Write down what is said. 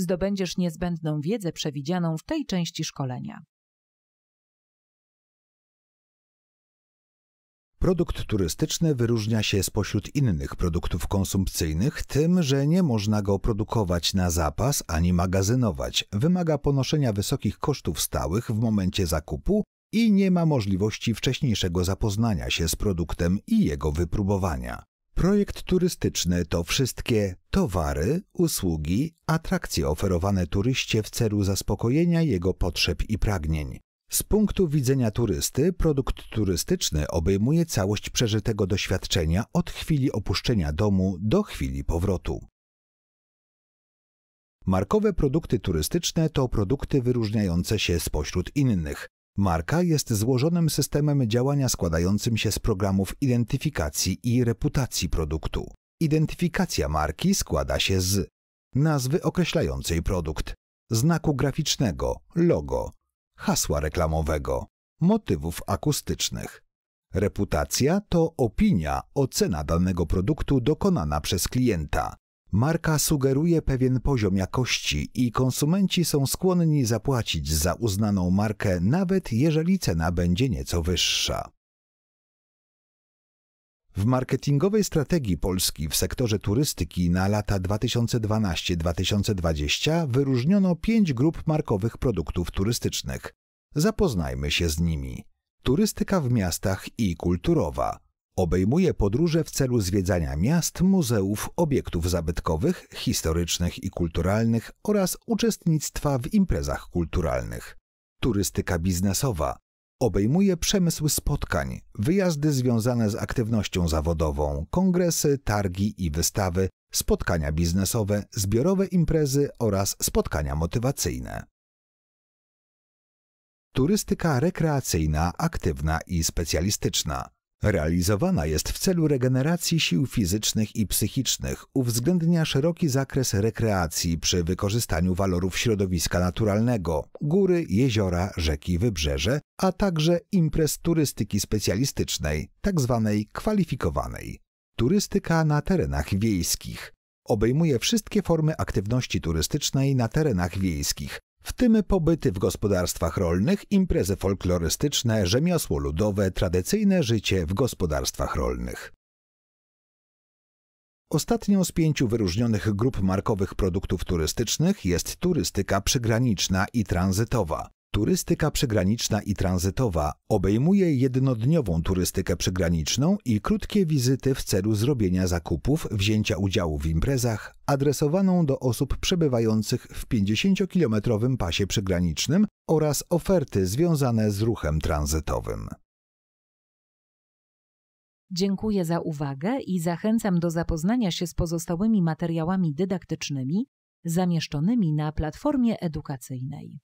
zdobędziesz niezbędną wiedzę przewidzianą w tej części szkolenia. Produkt turystyczny wyróżnia się spośród innych produktów konsumpcyjnych tym, że nie można go produkować na zapas ani magazynować. Wymaga ponoszenia wysokich kosztów stałych w momencie zakupu i nie ma możliwości wcześniejszego zapoznania się z produktem i jego wypróbowania. Projekt turystyczny to wszystkie towary, usługi, atrakcje oferowane turyście w celu zaspokojenia jego potrzeb i pragnień. Z punktu widzenia turysty, produkt turystyczny obejmuje całość przeżytego doświadczenia od chwili opuszczenia domu do chwili powrotu. Markowe produkty turystyczne to produkty wyróżniające się spośród innych, Marka jest złożonym systemem działania składającym się z programów identyfikacji i reputacji produktu. Identyfikacja marki składa się z nazwy określającej produkt, znaku graficznego, logo, hasła reklamowego, motywów akustycznych. Reputacja to opinia, ocena danego produktu dokonana przez klienta, Marka sugeruje pewien poziom jakości i konsumenci są skłonni zapłacić za uznaną markę, nawet jeżeli cena będzie nieco wyższa. W marketingowej strategii Polski w sektorze turystyki na lata 2012-2020 wyróżniono pięć grup markowych produktów turystycznych. Zapoznajmy się z nimi. Turystyka w miastach i kulturowa, Obejmuje podróże w celu zwiedzania miast, muzeów, obiektów zabytkowych, historycznych i kulturalnych oraz uczestnictwa w imprezach kulturalnych. Turystyka biznesowa obejmuje przemysł spotkań, wyjazdy związane z aktywnością zawodową, kongresy, targi i wystawy, spotkania biznesowe, zbiorowe imprezy oraz spotkania motywacyjne. Turystyka rekreacyjna, aktywna i specjalistyczna Realizowana jest w celu regeneracji sił fizycznych i psychicznych, uwzględnia szeroki zakres rekreacji przy wykorzystaniu walorów środowiska naturalnego, góry, jeziora, rzeki, wybrzeże, a także imprez turystyki specjalistycznej, tzw. Tak kwalifikowanej. Turystyka na terenach wiejskich. Obejmuje wszystkie formy aktywności turystycznej na terenach wiejskich, w tym pobyty w gospodarstwach rolnych, imprezy folklorystyczne, rzemiosło ludowe, tradycyjne życie w gospodarstwach rolnych. Ostatnią z pięciu wyróżnionych grup markowych produktów turystycznych jest turystyka przygraniczna i tranzytowa turystyka przygraniczna i tranzytowa obejmuje jednodniową turystykę przygraniczną i krótkie wizyty w celu zrobienia zakupów, wzięcia udziału w imprezach, adresowaną do osób przebywających w 50-kilometrowym pasie przygranicznym oraz oferty związane z ruchem tranzytowym. Dziękuję za uwagę i zachęcam do zapoznania się z pozostałymi materiałami dydaktycznymi zamieszczonymi na platformie edukacyjnej.